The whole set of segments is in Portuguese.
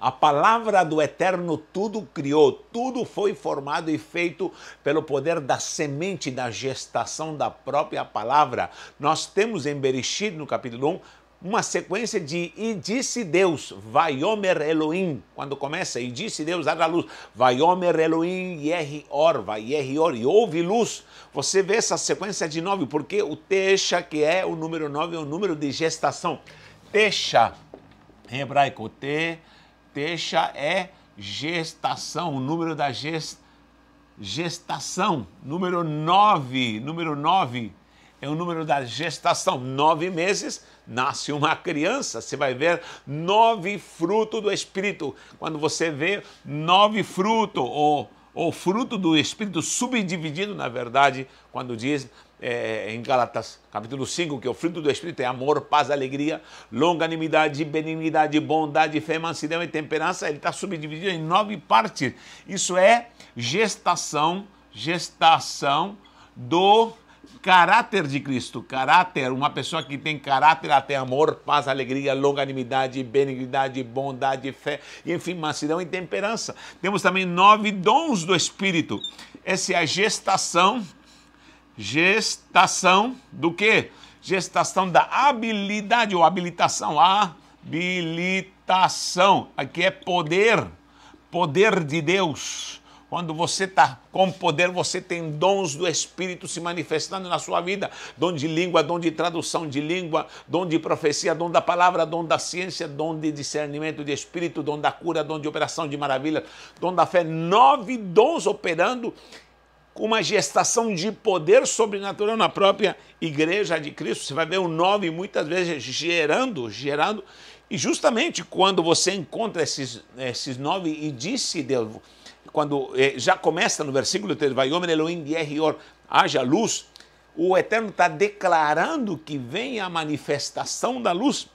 A palavra do Eterno tudo criou, tudo foi formado e feito pelo poder da semente, da gestação da própria palavra. Nós temos em Bereshit, no capítulo 1, uma sequência de E disse Deus, Vaiomer Elohim, quando começa, E disse Deus, haja luz, Vaiomer Elohim, Yerri Or, Vayerri Or, e houve luz. Você vê essa sequência de nove, porque o Techa, que é o número nove, é o número de gestação. Techa, em hebraico, Te Teixa é gestação, o número da gestação. Número 9, número 9 é o número da gestação. Nove meses nasce uma criança. Você vai ver nove frutos do Espírito. Quando você vê nove frutos, ou ou fruto do Espírito subdividido, na verdade, quando diz é, em Gálatas capítulo 5 que o fruto do Espírito é amor, paz, alegria, longanimidade, benignidade, bondade, fé, mansidão e temperança, ele está subdividido em nove partes. Isso é gestação, gestação do caráter de Cristo, caráter, uma pessoa que tem caráter até amor, paz, alegria, longanimidade, benignidade, bondade, fé, e enfim, mansidão e temperança. Temos também nove dons do Espírito. Essa é a gestação, gestação do quê? Gestação da habilidade ou habilitação, habilitação. Aqui é poder, poder de Deus quando você está com poder, você tem dons do Espírito se manifestando na sua vida: dom de língua, dom de tradução de língua, dom de profecia, dom da palavra, dom da ciência, dom de discernimento de espírito, dom da cura, dom de operação de maravilha, dom da fé. Nove dons operando com uma gestação de poder sobrenatural na própria igreja de Cristo. Você vai ver o nove muitas vezes gerando, gerando. E justamente quando você encontra esses, esses nove e disse, Deus quando eh, já começa no versículo 3, Vayomer Elohim Dier haja luz, o Eterno está declarando que vem a manifestação da luz.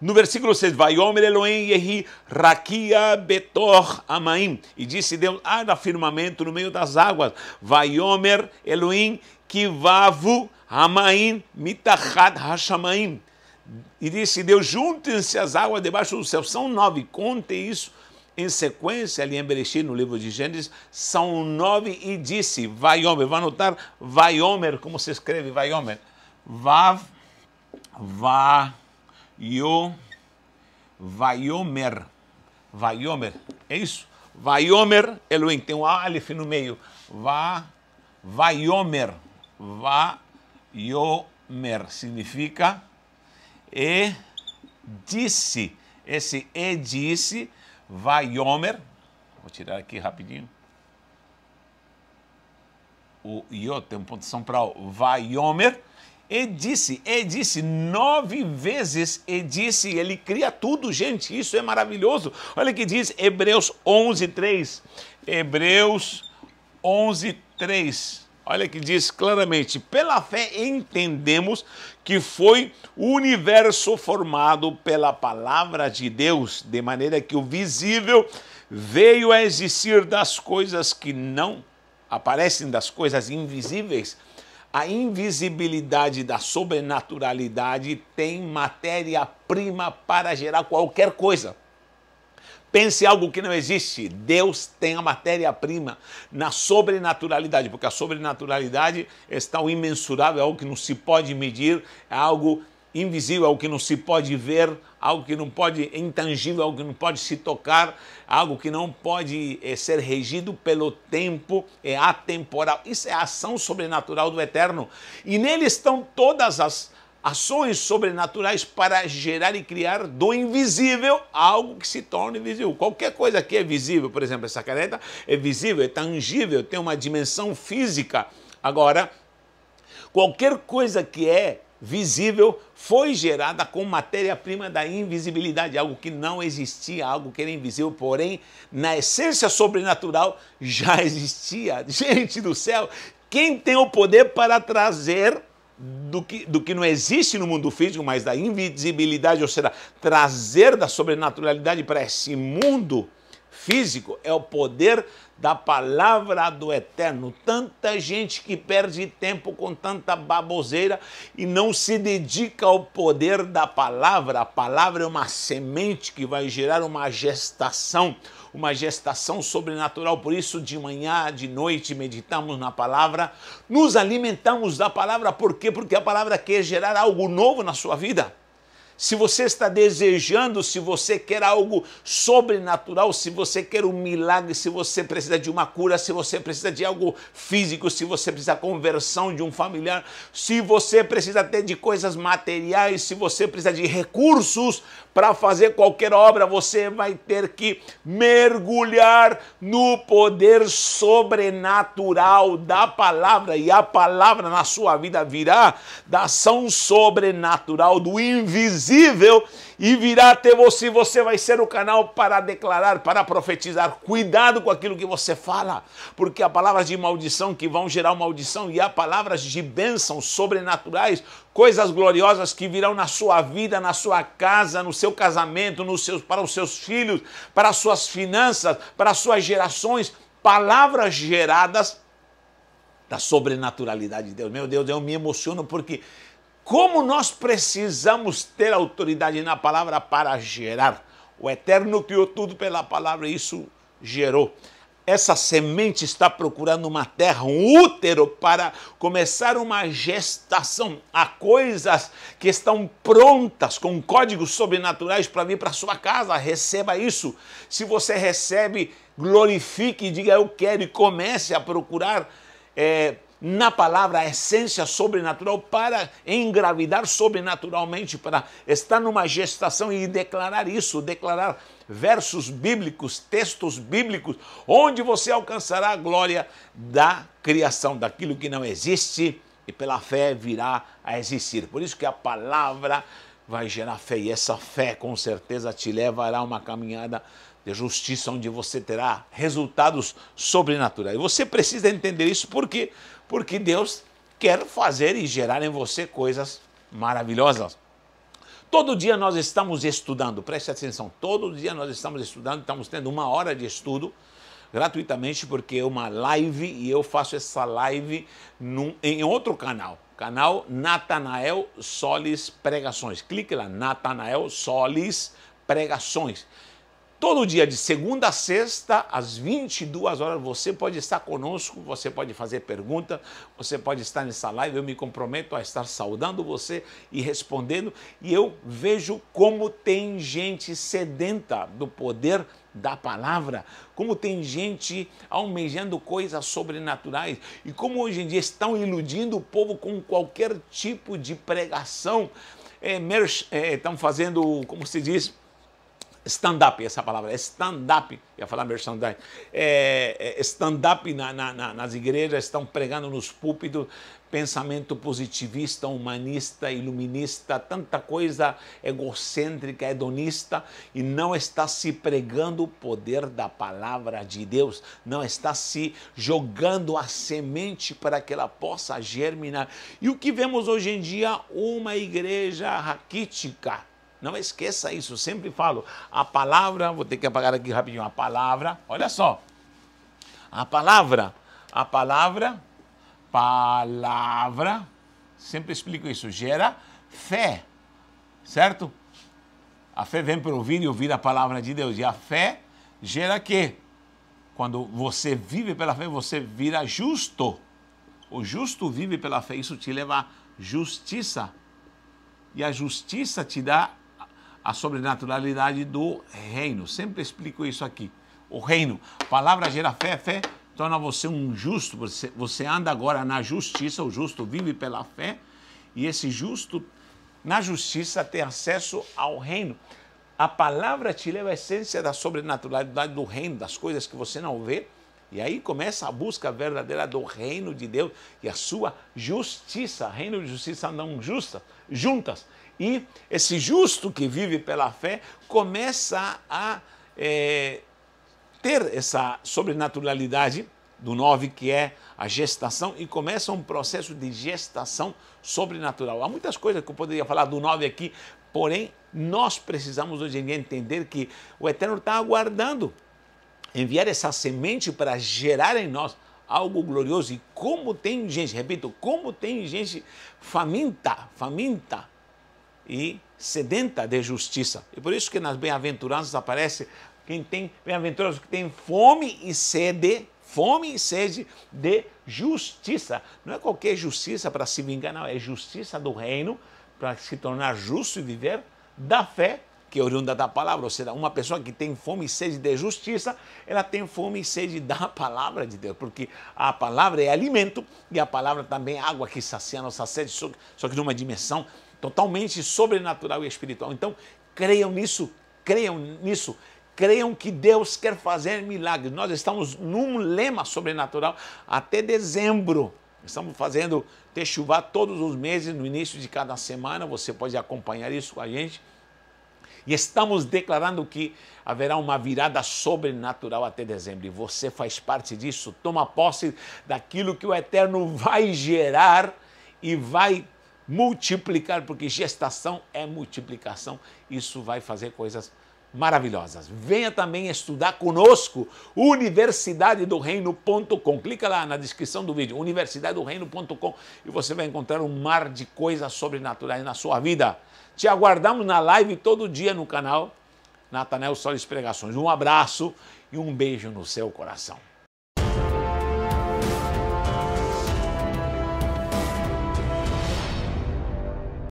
No versículo 6, Vaiomer Elohim Yehi Rakia Betor Amaim. E disse Deus, haja firmamento no meio das águas. Vaiomer Elohim Kivavu Amaim mitachad Hashamaim. E disse Deus, juntem-se as águas debaixo do céu. São nove, contem isso em sequência ali em Bereshit, no livro de Gênesis, são nove e disse, vai Homer, vai anotar vai Homer como se escreve vai Homer Vav, va, yo, Vaiomer, Vaiomer, é isso? Vaiomer, Elohim, tem um alif no meio, Va, Vaiomer, mer significa e disse, esse e disse, Vaiomer, vou tirar aqui rapidinho. O Iot tem um pontuação para o Vaiomer. E disse, e disse, nove vezes, e disse, ele cria tudo, gente, isso é maravilhoso. Olha o que diz Hebreus 11, 3. Hebreus 11, 3. Olha que diz claramente: pela fé entendemos que foi o universo formado pela palavra de Deus, de maneira que o visível veio a existir das coisas que não aparecem, das coisas invisíveis. A invisibilidade da sobrenaturalidade tem matéria-prima para gerar qualquer coisa. Pense algo que não existe. Deus tem a matéria-prima na sobrenaturalidade, porque a sobrenaturalidade está o imensurável, é algo que não se pode medir, é algo invisível, é algo que não se pode ver, é algo que não pode, é intangível, é algo que não pode se tocar, algo que não pode é, ser regido pelo tempo, é atemporal. Isso é a ação sobrenatural do eterno. E nele estão todas as ações sobrenaturais para gerar e criar do invisível algo que se torne visível. Qualquer coisa que é visível, por exemplo, essa caneta é visível, é tangível, tem uma dimensão física. Agora, qualquer coisa que é visível foi gerada com matéria-prima da invisibilidade, algo que não existia, algo que era invisível, porém, na essência sobrenatural já existia. Gente do céu, quem tem o poder para trazer do que, do que não existe no mundo físico, mas da invisibilidade, ou seja, trazer da sobrenaturalidade para esse mundo físico, é o poder da palavra do eterno. Tanta gente que perde tempo com tanta baboseira e não se dedica ao poder da palavra. A palavra é uma semente que vai gerar uma gestação, uma gestação sobrenatural. Por isso, de manhã, de noite, meditamos na palavra, nos alimentamos da palavra. Por quê? Porque a palavra quer gerar algo novo na sua vida se você está desejando, se você quer algo sobrenatural, se você quer um milagre, se você precisa de uma cura, se você precisa de algo físico, se você precisa conversão de um familiar, se você precisa até de coisas materiais, se você precisa de recursos para fazer qualquer obra, você vai ter que mergulhar no poder sobrenatural da palavra e a palavra na sua vida virá da ação sobrenatural do invisível e virá até você. Você vai ser o canal para declarar, para profetizar. Cuidado com aquilo que você fala, porque há palavras de maldição que vão gerar maldição e há palavras de bênção sobrenaturais, coisas gloriosas que virão na sua vida, na sua casa, no seu casamento, nos seus, para os seus filhos, para as suas finanças, para as suas gerações. Palavras geradas da sobrenaturalidade de Deus. Meu Deus, eu me emociono porque como nós precisamos ter autoridade na palavra para gerar. O Eterno criou tudo pela palavra e isso gerou. Essa semente está procurando uma terra, um útero, para começar uma gestação. Há coisas que estão prontas com códigos sobrenaturais para vir para sua casa. Receba isso. Se você recebe, glorifique e diga eu quero e comece a procurar. É, na palavra a essência sobrenatural para engravidar sobrenaturalmente, para estar numa gestação e declarar isso, declarar versos bíblicos, textos bíblicos, onde você alcançará a glória da criação, daquilo que não existe e pela fé virá a existir. Por isso que a palavra vai gerar fé e essa fé com certeza te levará a uma caminhada de justiça, onde você terá resultados sobrenaturais. Você precisa entender isso porque porque Deus quer fazer e gerar em você coisas maravilhosas. Todo dia nós estamos estudando, preste atenção, todo dia nós estamos estudando, estamos tendo uma hora de estudo gratuitamente, porque é uma live e eu faço essa live num, em outro canal, canal Natanael Solis Pregações. Clique lá, Natanael Solis Pregações. Todo dia, de segunda a sexta, às 22 horas, você pode estar conosco, você pode fazer pergunta, você pode estar nessa live. Eu me comprometo a estar saudando você e respondendo. E eu vejo como tem gente sedenta do poder da palavra, como tem gente almejando coisas sobrenaturais e como hoje em dia estão iludindo o povo com qualquer tipo de pregação. É, estão é, fazendo, como se diz, stand-up, essa palavra, é stand-up, ia falar merchandising, é, é, stand-up na, na, nas igrejas, estão pregando nos púlpitos pensamento positivista, humanista, iluminista, tanta coisa egocêntrica, hedonista, e não está se pregando o poder da palavra de Deus, não está se jogando a semente para que ela possa germinar. E o que vemos hoje em dia? Uma igreja raquítica, não esqueça isso, sempre falo. A palavra, vou ter que apagar aqui rapidinho. A palavra, olha só. A palavra, a palavra, palavra, sempre explico isso, gera fé, certo? A fé vem para ouvir e ouvir a palavra de Deus. E a fé gera quê? Quando você vive pela fé, você vira justo. O justo vive pela fé, isso te leva à justiça. E a justiça te dá a sobrenaturalidade do reino. Sempre explico isso aqui. O reino, palavra gera fé, fé torna você um justo, você, você anda agora na justiça, o justo vive pela fé, e esse justo, na justiça, tem acesso ao reino. A palavra te leva à essência da sobrenaturalidade do reino, das coisas que você não vê, e aí começa a busca verdadeira do reino de Deus e a sua justiça, reino de justiça não justa, juntas. E esse justo que vive pela fé começa a é, ter essa sobrenaturalidade do nove que é a gestação, e começa um processo de gestação sobrenatural. Há muitas coisas que eu poderia falar do nove aqui, porém, nós precisamos hoje em dia entender que o Eterno está aguardando enviar essa semente para gerar em nós algo glorioso. E como tem gente, repito, como tem gente faminta, faminta e sedenta de justiça. E por isso que nas bem-aventuranças aparece quem tem bem-aventurados que tem fome e sede, fome e sede de justiça. Não é qualquer justiça para se vingar, não, é justiça do reino para se tornar justo e viver da fé que é oriunda da palavra, ou seja, uma pessoa que tem fome e sede de justiça, ela tem fome e sede da palavra de Deus, porque a palavra é alimento e a palavra também é água que sacia a nossa sede, só, que numa dimensão totalmente sobrenatural e espiritual. Então, creiam nisso, creiam nisso, creiam que Deus quer fazer milagres. Nós estamos num lema sobrenatural até dezembro. Estamos fazendo ter chuva todos os meses, no início de cada semana. Você pode acompanhar isso com a gente. E estamos declarando que haverá uma virada sobrenatural até dezembro. E você faz parte disso. Toma posse daquilo que o Eterno vai gerar e vai multiplicar, porque gestação é multiplicação. Isso vai fazer coisas maravilhosas maravilhosas. Venha também estudar conosco, universidade do reino.com. Clica lá na descrição do vídeo, universidade do reino.com, e você vai encontrar um mar de coisas sobrenaturais na sua vida. Te aguardamos na live todo dia no canal Natanel Solis Pregações. Um abraço e um beijo no seu coração.